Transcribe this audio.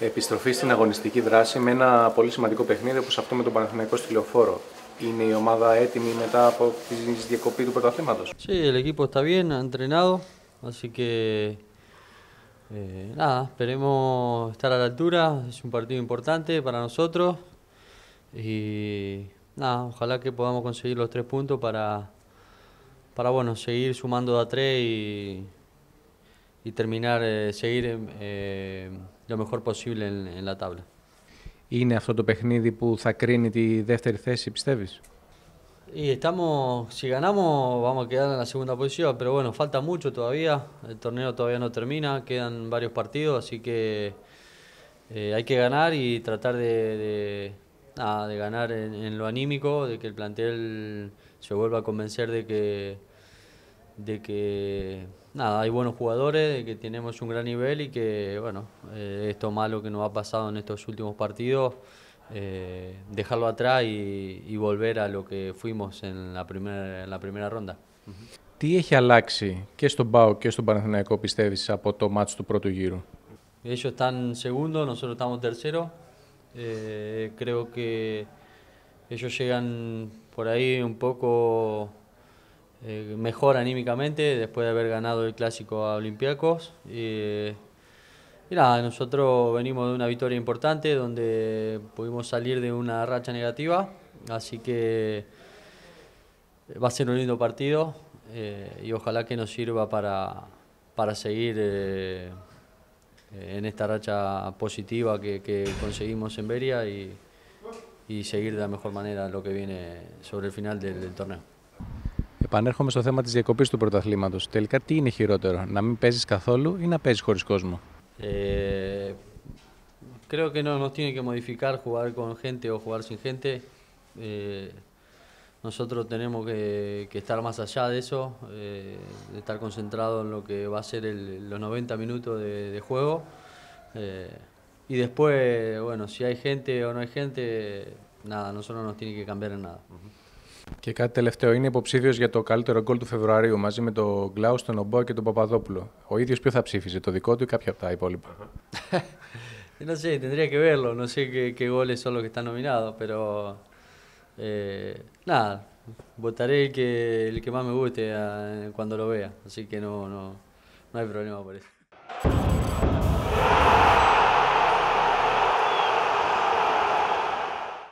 επιστροφή στην αγωνιστική δράση με ένα πολύ σημαντικό παιχνίδι όπως αυτό με τον Παναθηναϊκό Στυλιοφόρο. ¿Είναι η ομάδα έτοιμη μετά από τη διακοπή του πρωταθλήματος? Sí, el equipo está bien, ha entrenado, así que eh, nada, esperemos estar a la altura, es un partido importante para nosotros y nada, ojalá que podamos conseguir los tres puntos para, para bueno, seguir sumando a tres y, y terminar, eh, seguir... Eh, lo mejor posible en, la tabla. ¿Es este el παιχνίδι que va a τη posición, Y estamos, si ganamos, vamos a quedar en la segunda posición, pero bueno, falta mucho todavía. El torneo todavía no termina, quedan varios partidos, así que eh, hay que ganar y tratar de, ganar en, lo anímico, de que el plantel se vuelva a convencer de que de que nada, hay buenos jugadores, de que tenemos un gran nivel y que bueno, eh, esto malo que nos ha pasado en estos últimos partidos, eh, dejarlo atrás y, volver a lo que fuimos en la, primera en la primera ronda. ¿Qué -huh. Τι έχει αλλάξει και στον ΠΑΟ και στον Παναθηναϊκό πιστεύεις από το μάτς Ellos están segundo, nosotros estamos tercero. Eh, creo que ellos llegan por ahí un poco eh, mejor anímicamente después de haber ganado el clásico a Olympiacos. nosotros venimos de una victoria importante donde pudimos salir de una racha negativa, así que va a ser un lindo partido eh, y ojalá que nos sirva para, seguir eh, en esta racha positiva que, conseguimos en Beria y, seguir de la mejor manera lo que viene sobre el final del torneo επανέρχομαι στο θέμα τη διακοπή του πρωταθλήματο. Τελικά, τι είναι χειρότερο, να μην παίζει καθόλου ή να παίζει χωρί κόσμο. Eh, creo que no nos tiene que modificar jugar con gente o jugar sin gente. Eh, nosotros tenemos que, que, estar más allá de eso, eh, de estar concentrado en lo que va a ser el, los 90 minutos de, de juego. Eh, y después, bueno, si hay gente o no hay gente, nada, nosotros no nos tiene que cambiar en nada. Και κάτι τελευταίο, είναι υποψήφιο για το καλύτερο γκολ του Φεβρουαρίου μαζί με τον Γκλάου, τον Ομπόα και τον Παπαδόπουλο. Ο ίδιο ποιο θα ψήφιζε, το δικό του ή κάποια από τα υπόλοιπα. Δεν ξέρω, tendría que verlo, no sé qué, qué goles son είναι que están nominados, pero eh, ε, nada, votaré el que, el que más me guste a, cuando lo vea, así que no, no,